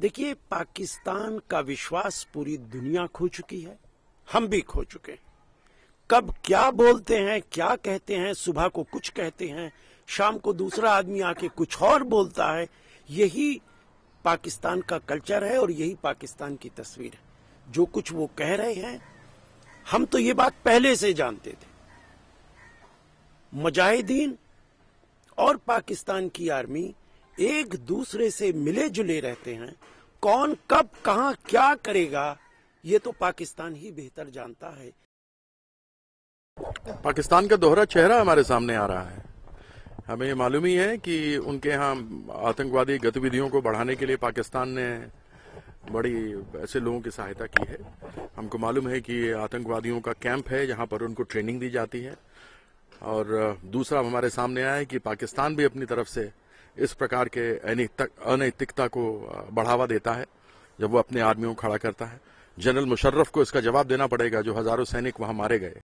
देखिए पाकिस्तान का विश्वास पूरी दुनिया खो चुकी है हम भी खो चुके हैं कब क्या बोलते हैं क्या कहते हैं सुबह को कुछ कहते हैं शाम को दूसरा आदमी आके कुछ और बोलता है यही पाकिस्तान का कल्चर है और यही पाकिस्तान की तस्वीर है जो कुछ वो कह रहे हैं हम तो ये बात पहले से जानते थे मुजाहिदीन और पाकिस्तान की आर्मी एक दूसरे से मिले जुले रहते हैं कौन कब कहा क्या करेगा ये तो पाकिस्तान ही बेहतर जानता है पाकिस्तान का दोहरा चेहरा हमारे सामने आ रहा है हमें मालूम ही है कि उनके यहाँ आतंकवादी गतिविधियों को बढ़ाने के लिए पाकिस्तान ने बड़ी ऐसे लोगों की सहायता की है हमको मालूम है कि आतंकवादियों का कैंप है जहाँ पर उनको ट्रेनिंग दी जाती है और दूसरा हमारे सामने आया है कि पाकिस्तान भी अपनी तरफ से इस प्रकार के अनैतिकता को बढ़ावा देता है जब वो अपने आर्मियों को खड़ा करता है जनरल मुशर्रफ को इसका जवाब देना पड़ेगा जो हजारों सैनिक वहां मारे गए